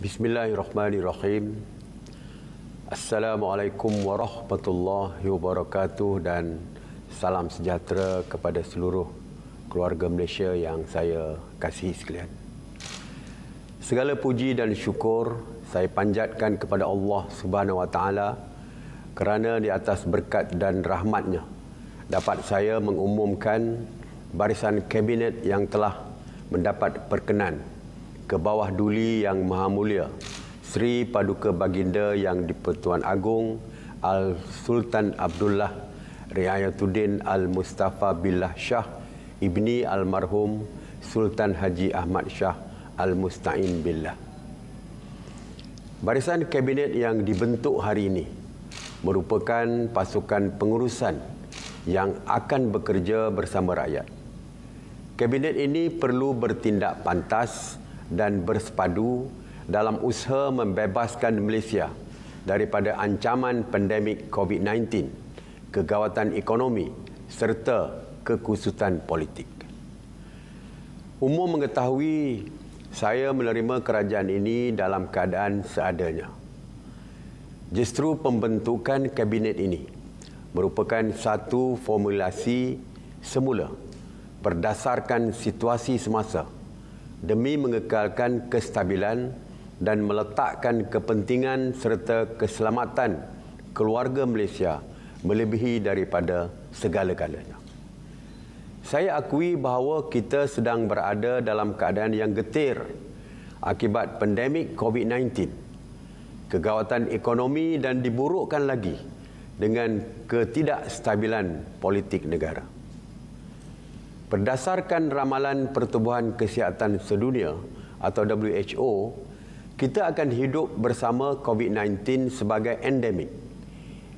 Bismillahirrahmanirrahim. Assalamualaikum warahmatullahi wabarakatuh dan salam sejahtera kepada seluruh keluarga Malaysia yang saya kasihi sekalian. Segala puji dan syukur saya panjatkan kepada Allah Subhanahu Wa Taala kerana di atas berkat dan rahmatnya dapat saya mengumumkan barisan kabinet yang telah mendapat perkenan ke bawah duli yang maha mulia Sri Paduka Baginda Yang di-Pertuan Agong Al-Sultan Abdullah Riayatuddin Al-Mustafa Billah Shah Ibni Almarhum Sultan Haji Ahmad Shah Al-Musta'in Billah Barisan Kabinet yang dibentuk hari ini merupakan pasukan pengurusan yang akan bekerja bersama rakyat. Kabinet ini perlu bertindak pantas dan bersepadu dalam usaha membebaskan Malaysia daripada ancaman pandemik COVID-19, kegawatan ekonomi serta kekusutan politik. Umum mengetahui saya menerima kerajaan ini dalam keadaan seadanya. Justru pembentukan kabinet ini merupakan satu formulasi semula berdasarkan situasi semasa demi mengekalkan kestabilan dan meletakkan kepentingan serta keselamatan keluarga Malaysia melebihi daripada segala-galanya. Saya akui bahawa kita sedang berada dalam keadaan yang getir akibat pandemik COVID-19. Kegawatan ekonomi dan diburukkan lagi dengan ketidakstabilan politik negara. Berdasarkan ramalan Pertubuhan Kesihatan Sedunia atau WHO, kita akan hidup bersama COVID-19 sebagai endemik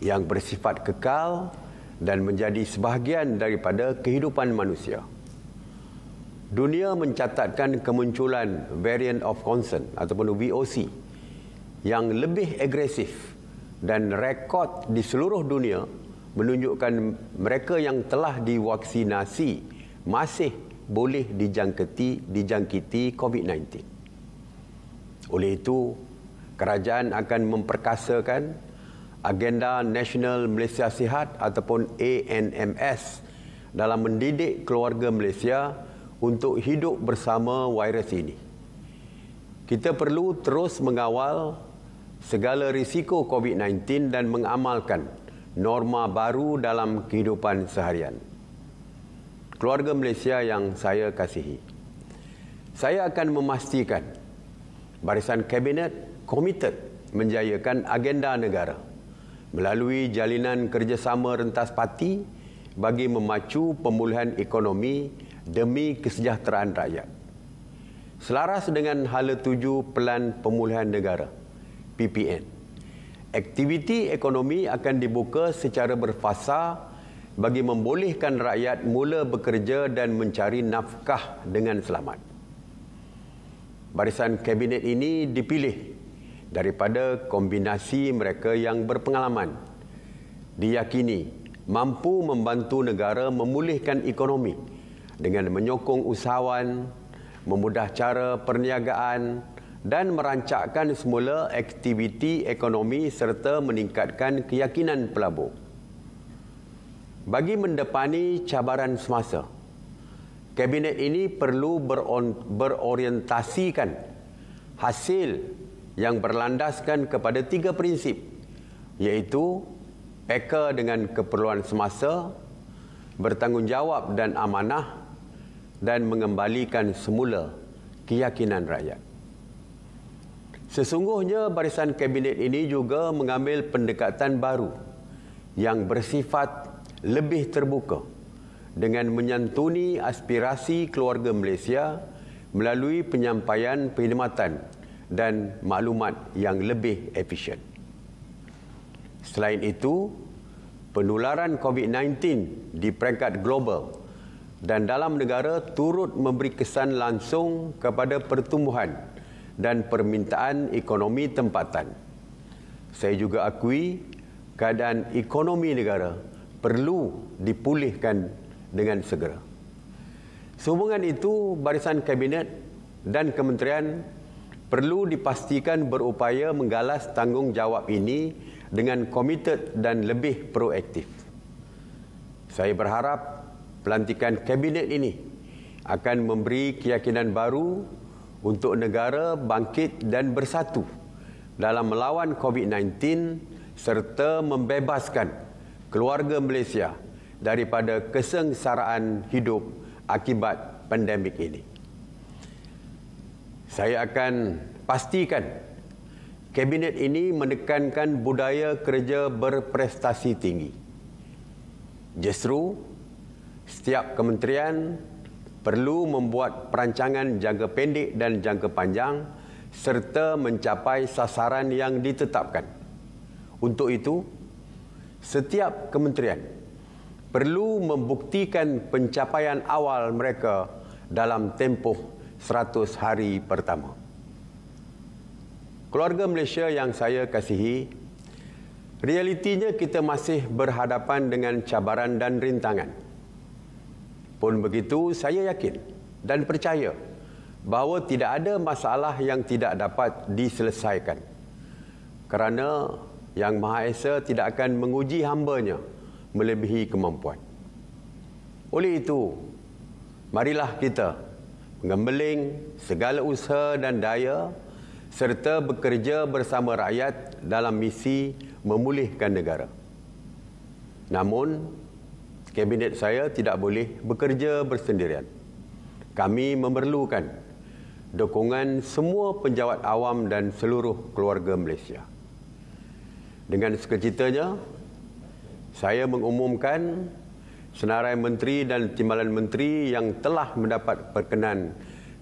yang bersifat kekal dan menjadi sebahagian daripada kehidupan manusia. Dunia mencatatkan kemunculan variant of concern ataupun VOC yang lebih agresif dan rekod di seluruh dunia menunjukkan mereka yang telah divaksinasi masih boleh dijangkiti dijangkiti COVID-19. Oleh itu, kerajaan akan memperkasakan agenda National Malaysia Sihat ataupun ANMS dalam mendidik keluarga Malaysia untuk hidup bersama virus ini. Kita perlu terus mengawal segala risiko COVID-19 dan mengamalkan norma baru dalam kehidupan seharian keluarga Malaysia yang saya kasihi. Saya akan memastikan barisan kabinet komited menjayakan agenda negara melalui jalinan kerjasama rentas parti bagi memacu pemulihan ekonomi demi kesejahteraan rakyat. Selaras dengan hala tuju Pelan Pemulihan Negara, PPN, aktiviti ekonomi akan dibuka secara berfasa bagi membolehkan rakyat mula bekerja dan mencari nafkah dengan selamat. Barisan kabinet ini dipilih daripada kombinasi mereka yang berpengalaman. Diyakini mampu membantu negara memulihkan ekonomi dengan menyokong usahawan, memudah cara perniagaan dan merancakkan semula aktiviti ekonomi serta meningkatkan keyakinan pelabur. Bagi mendepani cabaran semasa, kabinet ini perlu berorientasikan hasil yang berlandaskan kepada tiga prinsip iaitu peka dengan keperluan semasa, bertanggungjawab dan amanah dan mengembalikan semula keyakinan rakyat. Sesungguhnya barisan kabinet ini juga mengambil pendekatan baru yang bersifat lebih terbuka dengan menyantuni aspirasi keluarga Malaysia melalui penyampaian perkhidmatan dan maklumat yang lebih efisien. Selain itu, penularan COVID-19 di peringkat global dan dalam negara turut memberi kesan langsung kepada pertumbuhan dan permintaan ekonomi tempatan. Saya juga akui keadaan ekonomi negara perlu dipulihkan dengan segera. Sehubungan itu, barisan kabinet dan kementerian perlu dipastikan berupaya menggalas tanggungjawab ini dengan komited dan lebih proaktif. Saya berharap pelantikan kabinet ini akan memberi keyakinan baru untuk negara bangkit dan bersatu dalam melawan COVID-19 serta membebaskan keluarga Malaysia daripada kesengsaraan hidup akibat pandemik ini. Saya akan pastikan kabinet ini menekankan budaya kerja berprestasi tinggi. Justru setiap kementerian perlu membuat perancangan jangka pendek dan jangka panjang serta mencapai sasaran yang ditetapkan. Untuk itu, setiap kementerian perlu membuktikan pencapaian awal mereka dalam tempoh 100 hari pertama. Keluarga Malaysia yang saya kasihi, realitinya kita masih berhadapan dengan cabaran dan rintangan. Pun begitu, saya yakin dan percaya bahawa tidak ada masalah yang tidak dapat diselesaikan. Kerana yang Maha Esa tidak akan menguji hambanya melebihi kemampuan. Oleh itu, marilah kita mengembeling segala usaha dan daya serta bekerja bersama rakyat dalam misi memulihkan negara. Namun, Kabinet saya tidak boleh bekerja bersendirian. Kami memerlukan dukungan semua penjawat awam dan seluruh keluarga Malaysia. Dengan sekecitanya, saya mengumumkan senarai menteri dan timbalan menteri yang telah mendapat perkenan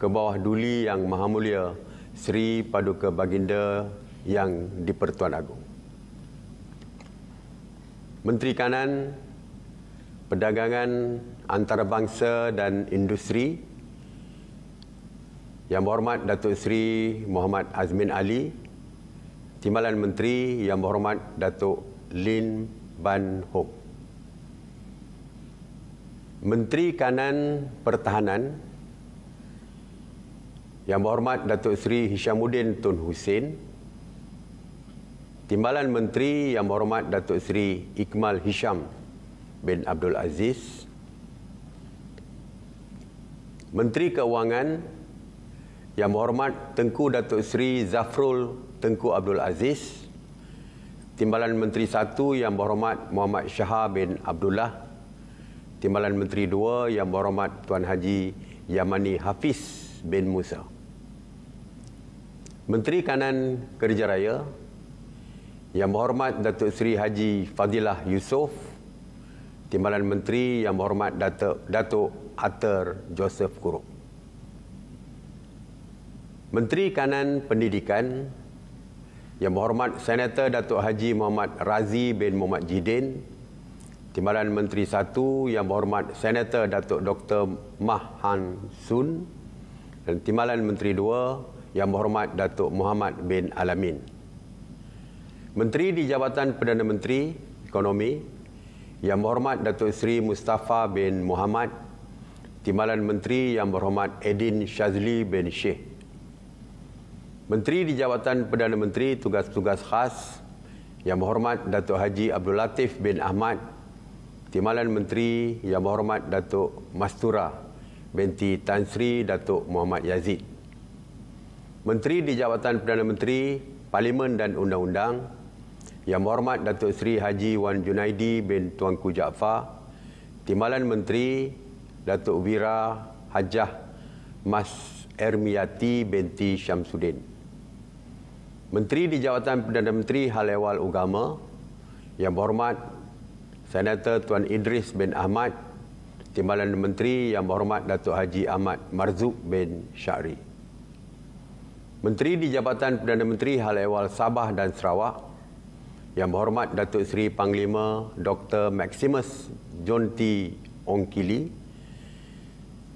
ke bawah duli yang maha mulia Sri Paduka Baginda yang di-Pertuan Agong. Menteri Kanan, Perdagangan Antarabangsa dan Industri Yang Berhormat Datuk Sri Muhammad Azmin Ali Timbalan Menteri Yang Berhormat Datuk Lin Ban Hock, Menteri Kanan Pertahanan Yang Berhormat Datuk Seri Hishamuddin Tun Hussein. Timbalan Menteri Yang Berhormat Datuk Seri Iqmal Hisham bin Abdul Aziz. Menteri Keuangan Yang Berhormat Tengku Datuk Seri Zafrul Tengku Abdul Aziz, Timbalan Menteri 1 Yang Berhormat Muhammad Shahab bin Abdullah, Timbalan Menteri 2 Yang Berhormat Tuan Haji Yamani Hafiz bin Musa. Menteri Kanan Kerja Raya Yang Berhormat Datuk Seri Haji Fadilah Yusof, Timbalan Menteri Yang Berhormat Datuk Datuk Arthur Joseph Kuruk. Menteri Kanan Pendidikan, yang Berhormat Senator Datuk Haji Muhammad Razi bin Muhammad Jidin, Timbalan Menteri Satu, Yang Berhormat Senator Datuk Dr. Mah Han Sun dan Timbalan Menteri Dua, Yang Berhormat Datuk Muhammad bin Alamin. Menteri di Jabatan Perdana Menteri Ekonomi Yang Berhormat Datuk Seri Mustafa bin Muhammad Timbalan Menteri Yang Berhormat Edin Shazli bin Sheikh Menteri di Jabatan Perdana Menteri tugas-tugas khas Yang Berhormat Datuk Haji Abdul Latif bin Ahmad Timbalan Menteri Yang Berhormat Datuk Mastura binti Tan Sri Datuk Muhammad Yazid Menteri di Jabatan Perdana Menteri Parlimen dan Undang-Undang Yang Berhormat Datuk Sri Haji Wan Junaidi bin Tuanku Jaafar Timbalan Menteri Datuk Wira Hajah Mas Ermiyati binti Syamsuddin. Menteri di Jawatan Perdana Menteri Hal Ehwal Agama Yang Berhormat Senator Tuan Idris bin Ahmad Timbalan Menteri Yang Berhormat Datuk Haji Ahmad Marzuk bin Syari Menteri di Jabatan Perdana Menteri Hal Ehwal Sabah dan Sarawak Yang Berhormat Datuk Seri Panglima Dr. Maximus John T. Ongkili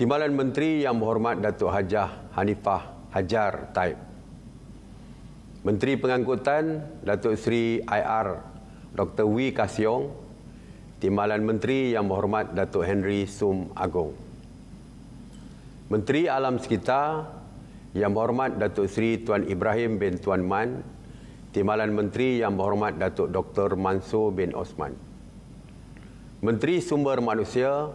Timbalan Menteri Yang Berhormat Datuk Hajah Hanifah Hajar Taib Menteri Pengangkutan Datuk Seri IR Dr. Wee Kasiong, Timbalan Menteri Yang Berhormat Datuk Henry Sum Agong. Menteri Alam Sekitar Yang Berhormat Datuk Seri Tuan Ibrahim bin Tuan Man, Timbalan Menteri Yang Berhormat Datuk Dr. Mansur bin Osman. Menteri Sumber Manusia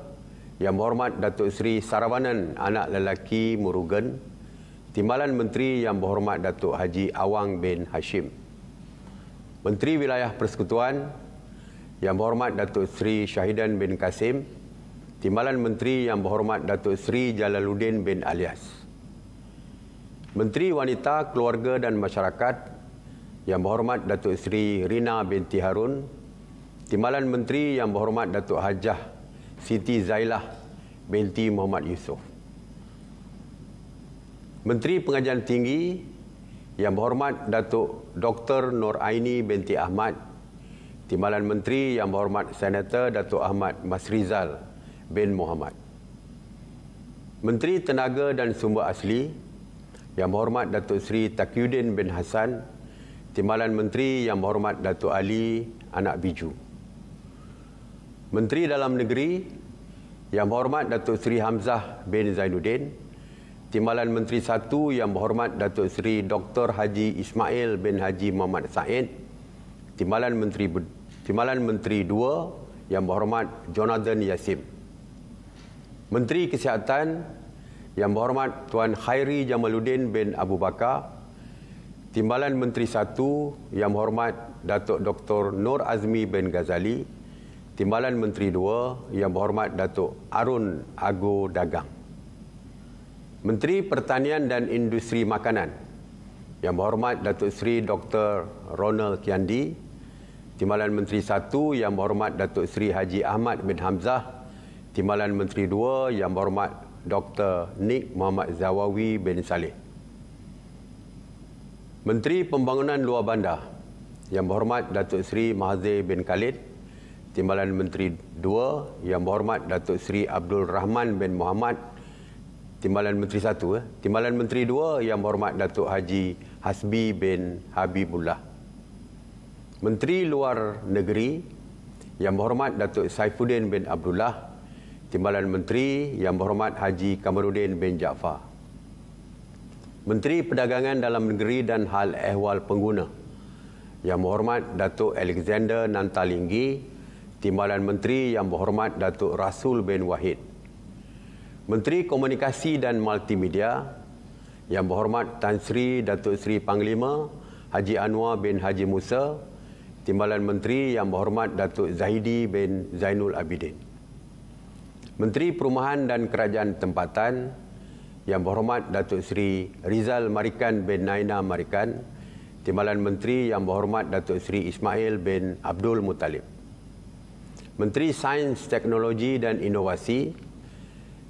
Yang Berhormat Datuk Seri Saravanan Anak Lelaki Murugan, Timbalan Menteri Yang Berhormat Datuk Haji Awang bin Hashim. Menteri Wilayah Persekutuan Yang Berhormat Datuk Seri Syahidan bin Kasim. Timbalan Menteri Yang Berhormat Datuk Seri Jalaluddin bin Alias. Menteri Wanita, Keluarga dan Masyarakat Yang Berhormat Datuk Seri Rina binti Harun. Timbalan Menteri Yang Berhormat Datuk Hajah Siti Zailah binti Muhammad Yusof. Menteri Pengajian Tinggi Yang Berhormat Datuk Dr. Nur Aini binti Ahmad Timbalan Menteri Yang Berhormat Senator Datuk Ahmad Masrizal bin Muhammad Menteri Tenaga dan Sumber Asli Yang Berhormat Datuk Seri Takyudin bin Hassan Timbalan Menteri Yang Berhormat Datuk Ali Anak Biju Menteri Dalam Negeri Yang Berhormat Datuk Seri Hamzah bin Zainuddin Timbalan Menteri Satu Yang Berhormat Datuk Seri Dr. Haji Ismail bin Haji Muhammad Said. Timbalan Menteri Timbalan Menteri Dua Yang Berhormat Jonathan Yasim. Menteri Kesihatan Yang Berhormat Tuan Khairi Jamaluddin bin Abu Bakar. Timbalan Menteri Satu Yang Berhormat Datuk Dr. Nur Azmi bin Ghazali. Timbalan Menteri Dua Yang Berhormat Datuk Arun Agu Dagang. Menteri Pertanian dan Industri Makanan Yang Berhormat Datuk Seri Dr. Ronald Kiandi Timbalan Menteri 1 Yang Berhormat Datuk Seri Haji Ahmad bin Hamzah Timbalan Menteri 2 Yang Berhormat Dr. Nik Muhammad Zawawi bin Saleh Menteri Pembangunan Luar Bandar Yang Berhormat Datuk Seri Mahathir bin Khalid Timbalan Menteri 2 Yang Berhormat Datuk Seri Abdul Rahman bin Muhammad Timbalan Menteri satu. Eh. Timbalan Menteri dua yang berhormat Datuk Haji Hasbi bin Habibullah. Menteri Luar Negeri yang berhormat Datuk Saifuddin bin Abdullah. Timbalan Menteri yang berhormat Haji Kamarudin bin Jaafar. Menteri Perdagangan Dalam Negeri dan Hal Ehwal Pengguna. Yang berhormat Datuk Alexander Nantalinggi. Timbalan Menteri yang berhormat Datuk Rasul bin Wahid. Menteri Komunikasi dan Multimedia Yang Berhormat Tan Sri Datuk Seri Panglima Haji Anwar bin Haji Musa Timbalan Menteri Yang Berhormat Datuk Zahidi bin Zainul Abidin Menteri Perumahan dan Kerajaan Tempatan Yang Berhormat Datuk Sri Rizal Marikan bin Naina Marikan Timbalan Menteri Yang Berhormat Datuk Sri Ismail bin Abdul Muttalib Menteri Sains, Teknologi dan Inovasi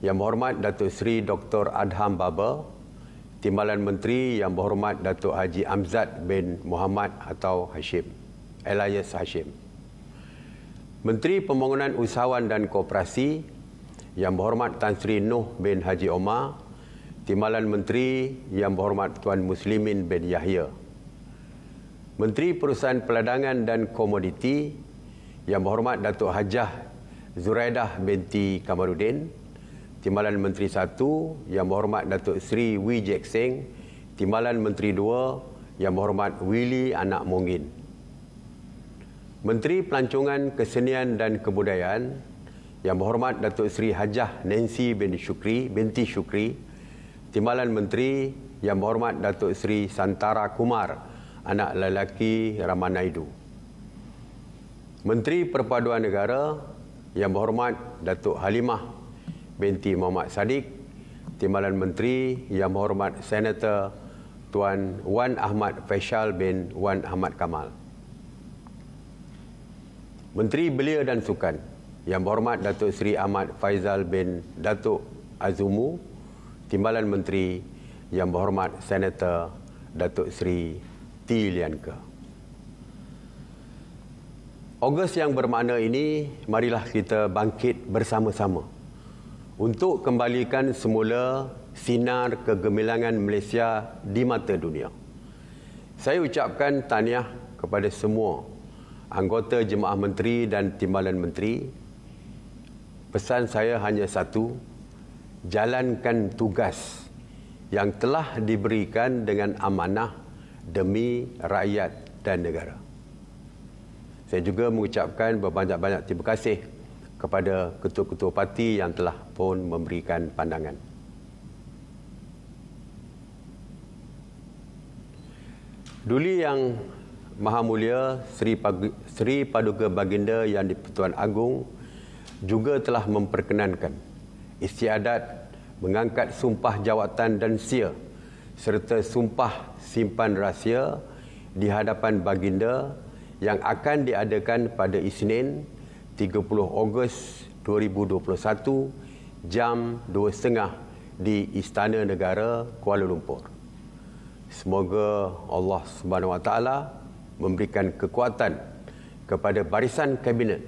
yang Berhormat Datuk Sri Dr. Adham Baba, Timbalan Menteri Yang Berhormat Datuk Haji Amzad bin Muhammad atau Hashim, Elias Hashim. Menteri Pembangunan Usahawan dan Koperasi Yang Berhormat Tan Sri Nuh bin Haji Omar, Timbalan Menteri Yang Berhormat Tuan Muslimin bin Yahya. Menteri Perusahaan Peladangan dan Komoditi Yang Berhormat Datuk Hajah Zuraidah binti Kamarudin. Timbalan Menteri 1 Yang Berhormat Datuk Seri Wee Jek Seng, Timbalan Menteri 2 Yang Berhormat Willy Anak Mongin. Menteri Pelancongan Kesenian dan Kebudayaan Yang Berhormat Datuk Seri Hajah Nancy bin Shukri binti Shukri, Timbalan Menteri Yang Berhormat Datuk Seri Santara Kumar, anak lelaki Ramanaidu. Menteri Perpaduan Negara Yang Berhormat Datuk Halimah binti Muhammad Sadiq, Timbalan Menteri Yang Berhormat Senator Tuan Wan Ahmad Faisal bin Wan Ahmad Kamal. Menteri Belia dan Sukan Yang Berhormat Datuk Seri Ahmad Faizal bin Datuk Azumu, Timbalan Menteri Yang Berhormat Senator Datuk Seri T. Lianke. Ogos yang bermakna ini, marilah kita bangkit bersama-sama untuk kembalikan semula sinar kegemilangan Malaysia di mata dunia. Saya ucapkan tahniah kepada semua anggota Jemaah Menteri dan Timbalan Menteri. Pesan saya hanya satu, jalankan tugas yang telah diberikan dengan amanah demi rakyat dan negara. Saya juga mengucapkan berbanyak-banyak terima kasih kepada ketua-ketua parti yang telah pun memberikan pandangan. Duli Yang Maha Mulia Sri Paduka Baginda Yang di-Pertuan Agong juga telah memperkenankan istiadat mengangkat sumpah jawatan dan sia serta sumpah simpan rahsia di hadapan Baginda yang akan diadakan pada Isnin 30 Ogos 2021 jam 2.30 di Istana Negara Kuala Lumpur. Semoga Allah Subhanahu Wa Taala memberikan kekuatan kepada barisan kabinet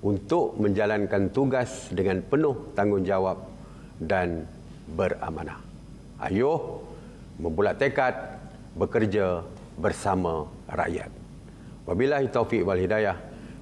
untuk menjalankan tugas dengan penuh tanggungjawab dan beramanah. Ayuh membulat tekad bekerja bersama rakyat. Wabillahi taufiq wal hidayah.